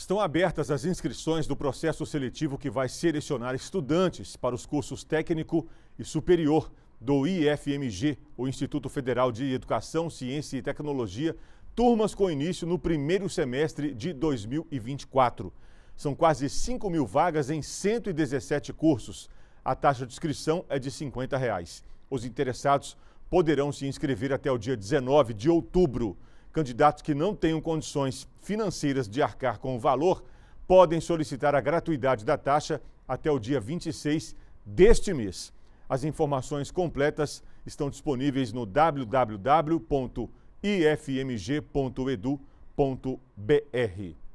Estão abertas as inscrições do processo seletivo que vai selecionar estudantes para os cursos técnico e superior do IFMG, o Instituto Federal de Educação, Ciência e Tecnologia, turmas com início no primeiro semestre de 2024. São quase 5 mil vagas em 117 cursos. A taxa de inscrição é de R$ 50. Reais. Os interessados poderão se inscrever até o dia 19 de outubro. Candidatos que não tenham condições financeiras de arcar com o valor podem solicitar a gratuidade da taxa até o dia 26 deste mês. As informações completas estão disponíveis no www.ifmg.edu.br.